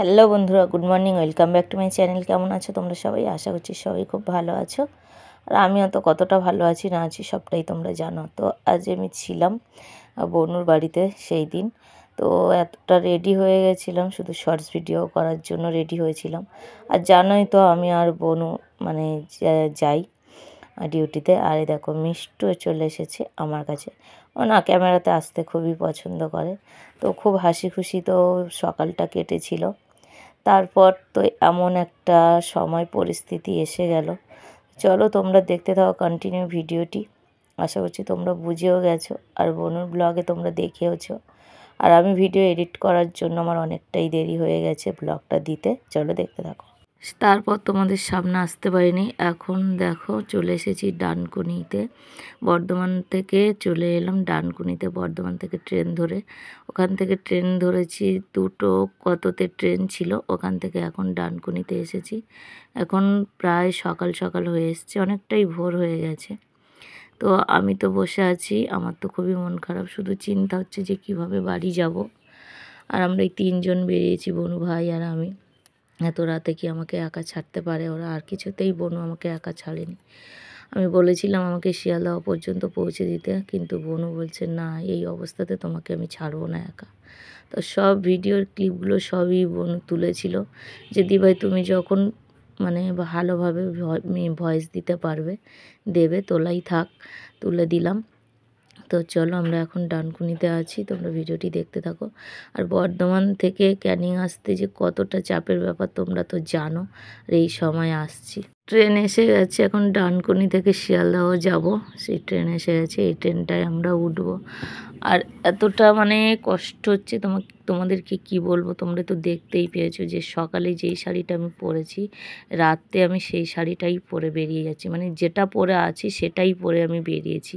hello বন্ধুরা good morning welcome back to my channel কেমন আছো তোমরা সবাই আশা করছি সবাই খুব ভালো আছো আর আমিও তো কতটা ভালো আছি না আছি সবটাই তোমরা জানো তো আজ আমি ছিলাম বনুর বাড়িতে সেই দিন তো এতটা রেডি হয়ে গেছিলাম শুধু শর্টস ভিডিও করার জন্য রেডি হয়েছিলাম আর জানোই তো আমি আর বনু মানে যাই ডিউটিতে আর এই দেখো মিষ্টু চলে এসেছে আমার কাছে ও না ক্যামেরাতে আসতে খুবই পছন্দ করে তো খুব হাসি খুশি তো সকালটা কেটেছিল তারপর তো এমন একটা সময় পরিস্থিতি এসে গেল চলো তোমরা দেখতে থাকো কন্টিনিউ ভিডিওটি আশা করছি তোমরা বুঝেও গেছো আর বনুর ব্লগে তোমরা দেখেওছো আর আমি ভিডিও এডিট করার জন্য আমার অনেকটাই দেরি হয়ে গেছে ব্লগটা দিতে চলো দেখতে থাকো তারপর তোমাদের সামনে আসতে পারিনি এখন দেখো চলে এসেছি ডানকুনিতে বর্ধমান থেকে চলে এলাম ডানকুনিতে বর্ধমান থেকে ট্রেন ধরে ওখান থেকে ট্রেন ধরেছি দুটো কততে ট্রেন ছিল ওখান থেকে এখন ডানকুনিতে এসেছি এখন প্রায় সকাল সকাল হয়ে এসছে অনেকটাই ভোর হয়ে গেছে তো আমি তো বসে আছি আমার তো খুবই মন খারাপ শুধু চিন্তা হচ্ছে যে কিভাবে বাড়ি যাব আর আমরা এই তিনজন বেরিয়েছি বনু ভাই আর আমি এত রাতে কি আমাকে একা ছাড়তে পারে ওরা আর কিছুতেই বনু আমাকে একা ছাড়েনি আমি বলেছিলাম আমাকে শিয়ালদহ পর্যন্ত পৌঁছে দিতে কিন্তু বনু বলছে না এই অবস্থাতে তোমাকে আমি ছাড়বো না একা তো সব ভিডিওর ক্লিপগুলো সবই বনু তুলেছিল যে দি ভাই তুমি যখন মানে ভালোভাবে ভয়েস দিতে পারবে দেবে তোলাই থাক তুলে দিলাম তো চলো আমরা এখন ডানকুনিতে আছি তোমরা ভিডিওটি দেখতে থাকো আর বর্ধমান থেকে ক্যানিং আসতে যে কতটা চাপের ব্যাপার তোমরা তো জানো আর এই সময় আসছি ট্রেন এসে গেছে এখন ডানকুনি থেকে শিয়ালদাহ যাব সেই ট্রেন এসে গেছে এই ট্রেনটায় আমরা উঠব আর এতটা মানে কষ্ট হচ্ছে তোমাকে তোমাদেরকে কি বলবো তোমরা তো দেখতেই পেয়েছো যে সকালে যেই শাড়িটা আমি পরেছি রাতে আমি সেই শাড়িটাই পরে বেরিয়ে যাচ্ছি মানে যেটা পরে আছি সেটাই পরে আমি বেরিয়েছি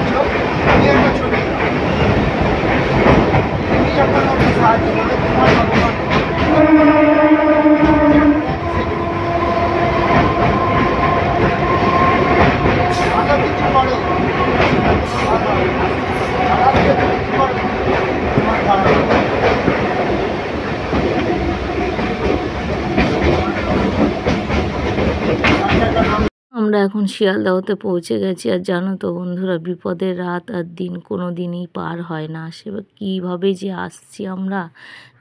আমরা এখন শিয়ালদাহতে পৌঁছে গেছি আর জানো তো বন্ধুরা বিপদের রাত আর দিন কোনো দিনই পার হয় না সে কীভাবে যে আসছি আমরা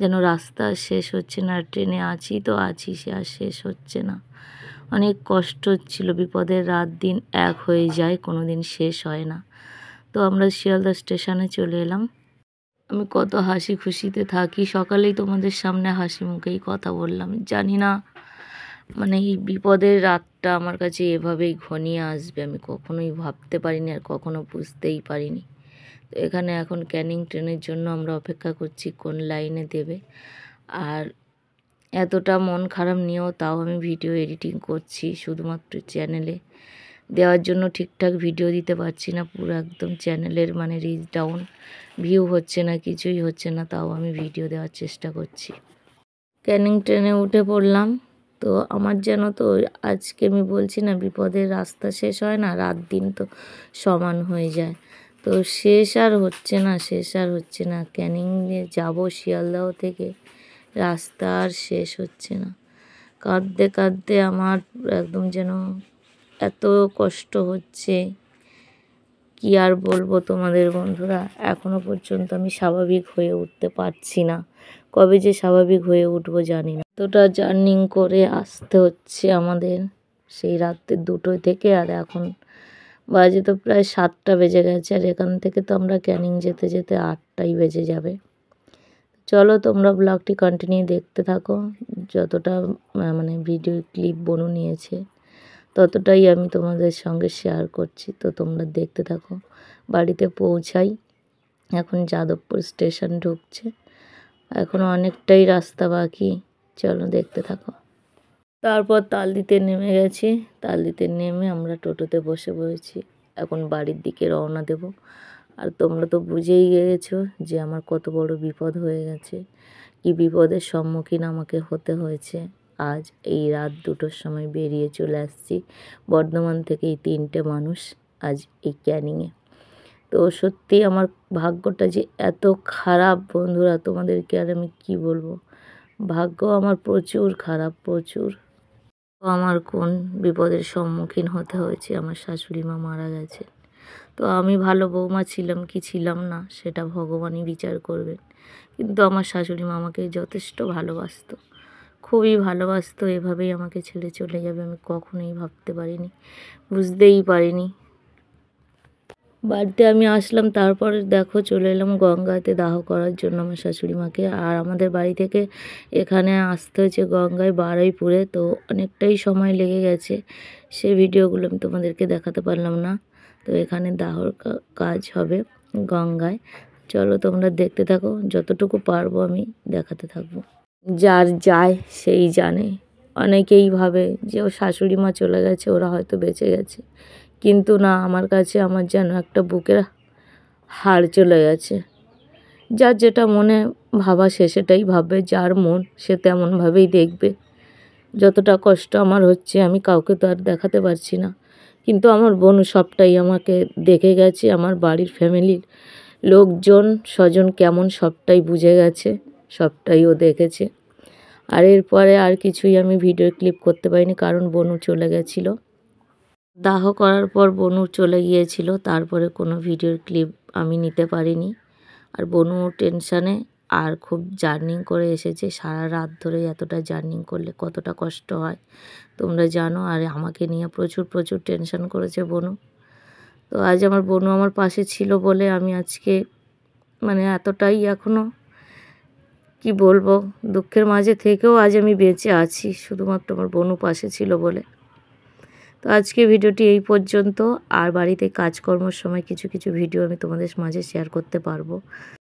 যেন রাস্তা শেষ হচ্ছে না ট্রেনে আছি তো আছি সে আর শেষ হচ্ছে না অনেক কষ্ট ছিল বিপদের রাত দিন এক হয়ে যায় কোনো দিন শেষ হয় না তো আমরা শিয়ালদা স্টেশনে চলে এলাম আমি কত হাসি খুশিতে থাকি সকালেই তোমাদের সামনে হাসি মুখেই কথা বললাম জানি না মানে এই বিপদের রাত মুখটা আমার কাছে এভাবেই ঘনিয়ে আসবে আমি কখনোই ভাবতে পারিনি আর কখনো বুঝতেই পারিনি তো এখানে এখন ক্যানিং ট্রেনের জন্য আমরা অপেক্ষা করছি কোন লাইনে দেবে আর এতটা মন খারাপ নিয়েও তাও আমি ভিডিও এডিটিং করছি শুধুমাত্র চ্যানেলে দেওয়ার জন্য ঠিকঠাক ভিডিও দিতে পারছি না পুরো একদম চ্যানেলের মানে রিচ ডাউন ভিউ হচ্ছে না কিছুই হচ্ছে না তাও আমি ভিডিও দেওয়ার চেষ্টা করছি ক্যানিং ট্রেনে উঠে পড়লাম তো আমার যেন তো আজকে আমি বলছি না বিপদের রাস্তা শেষ হয় না রাত দিন তো সমান হয়ে যায় তো শেষ আর হচ্ছে না শেষ আর হচ্ছে না ক্যানিংয়ে যাব শিয়ালদাহ থেকে রাস্তা আর শেষ হচ্ছে না কাঁদতে কাঁদতে আমার একদম যেন এত কষ্ট হচ্ছে কি আর বলবো তোমাদের বন্ধুরা এখনও পর্যন্ত আমি স্বাভাবিক হয়ে উঠতে পারছি না কবে যে স্বাভাবিক হয়ে উঠবো জানি না এতটা জার্নিং করে আসতে হচ্ছে আমাদের সেই রাত্রে দুটো থেকে আর এখন বাজে তো প্রায় সাতটা বেজে গেছে আর এখান থেকে তো আমরা ক্যানিং যেতে যেতে আটটাই বেজে যাবে চলো তোমরা ব্লগটি কন্টিনিউ দেখতে থাকো যতটা মানে ভিডিও ক্লিপ বনু নিয়েছে ততটাই আমি তোমাদের সঙ্গে শেয়ার করছি তো তোমরা দেখতে থাকো বাড়িতে পৌঁছাই এখন যাদবপুর স্টেশন ঢুকছে এখনও অনেকটাই রাস্তা বাকি চলো দেখতে থাকো তারপর তাল দিতে নেমে গেছি তাল দিতে নেমে আমরা টোটোতে বসে বসেছি এখন বাড়ির দিকে রওনা দেব আর তোমরা তো বুঝেই গিয়েছো যে আমার কত বড় বিপদ হয়ে গেছে কি বিপদের সম্মুখীন আমাকে হতে হয়েছে আজ এই রাত দুটোর সময় বেরিয়ে চলে আসছি বর্ধমান থেকে এই তিনটে মানুষ আজ এই ক্যানিংয়ে তো সত্যি আমার ভাগ্যটা যে এত খারাপ বন্ধুরা তোমাদেরকে আর আমি কি বলবো ভাগ্য আমার প্রচুর খারাপ প্রচুর আমার কোন বিপদের সম্মুখীন হতে হয়েছে আমার শাশুড়ি মা মারা গেছে তো আমি ভালো বৌমা ছিলাম কি ছিলাম না সেটা ভগবানই বিচার করবেন কিন্তু আমার শাশুড়ি মা আমাকে যথেষ্ট ভালোবাসত খুবই ভালোবাসতো এভাবেই আমাকে ছেড়ে চলে যাবে আমি কখনোই ভাবতে পারিনি বুঝতেই পারিনি বাড়িতে আমি আসলাম তারপর দেখো চলে এলাম গঙ্গাতে দাহ করার জন্য আমার শাশুড়ি মাকে আর আমাদের বাড়ি থেকে এখানে আসতে হয়েছে গঙ্গায় বারুইপুরে তো অনেকটাই সময় লেগে গেছে সে ভিডিওগুলো আমি তোমাদেরকে দেখাতে পারলাম না তো এখানে দাহর কাজ হবে গঙ্গায় চলো তোমরা দেখতে থাকো যতটুকু পারবো আমি দেখাতে থাকবো যার যায় সেই জানে অনেকেই ভাবে যে ও শাশুড়ি মা চলে গেছে ওরা হয়তো বেঁচে গেছে কিন্তু না আমার কাছে আমার যেন একটা বুকের হাড় চলে গেছে যার যেটা মনে ভাবা সে সেটাই ভাববে যার মন সে তেমনভাবেই দেখবে যতটা কষ্ট আমার হচ্ছে আমি কাউকে তো আর দেখাতে পারছি না কিন্তু আমার বোন সবটাই আমাকে দেখে গেছে আমার বাড়ির ফ্যামিলির লোকজন স্বজন কেমন সবটাই বুঝে গেছে সবটাই ও দেখেছে আর এরপরে আর কিছুই আমি ভিডিও ক্লিপ করতে পারিনি কারণ বোনও চলে গেছিলো দাহ করার পর বনু চলে গিয়েছিল তারপরে কোনো ভিডিওর ক্লিপ আমি নিতে পারিনি আর বনু টেনশানে আর খুব জার্নিং করে এসেছে সারা রাত ধরে এতটা জার্নিং করলে কতটা কষ্ট হয় তোমরা জানো আর আমাকে নিয়ে প্রচুর প্রচুর টেনশান করেছে বনু তো আজ আমার বনু আমার পাশে ছিল বলে আমি আজকে মানে এতটাই এখনও কি বলবো দুঃখের মাঝে থেকেও আজ আমি বেঁচে আছি শুধুমাত্র আমার বনু পাশে ছিল বলে তো আজকে ভিডিওটি এই পর্যন্ত আর বাড়িতে কাজকর্মর সময় কিছু কিছু ভিডিও আমি তোমাদের মাঝে শেয়ার করতে পারবো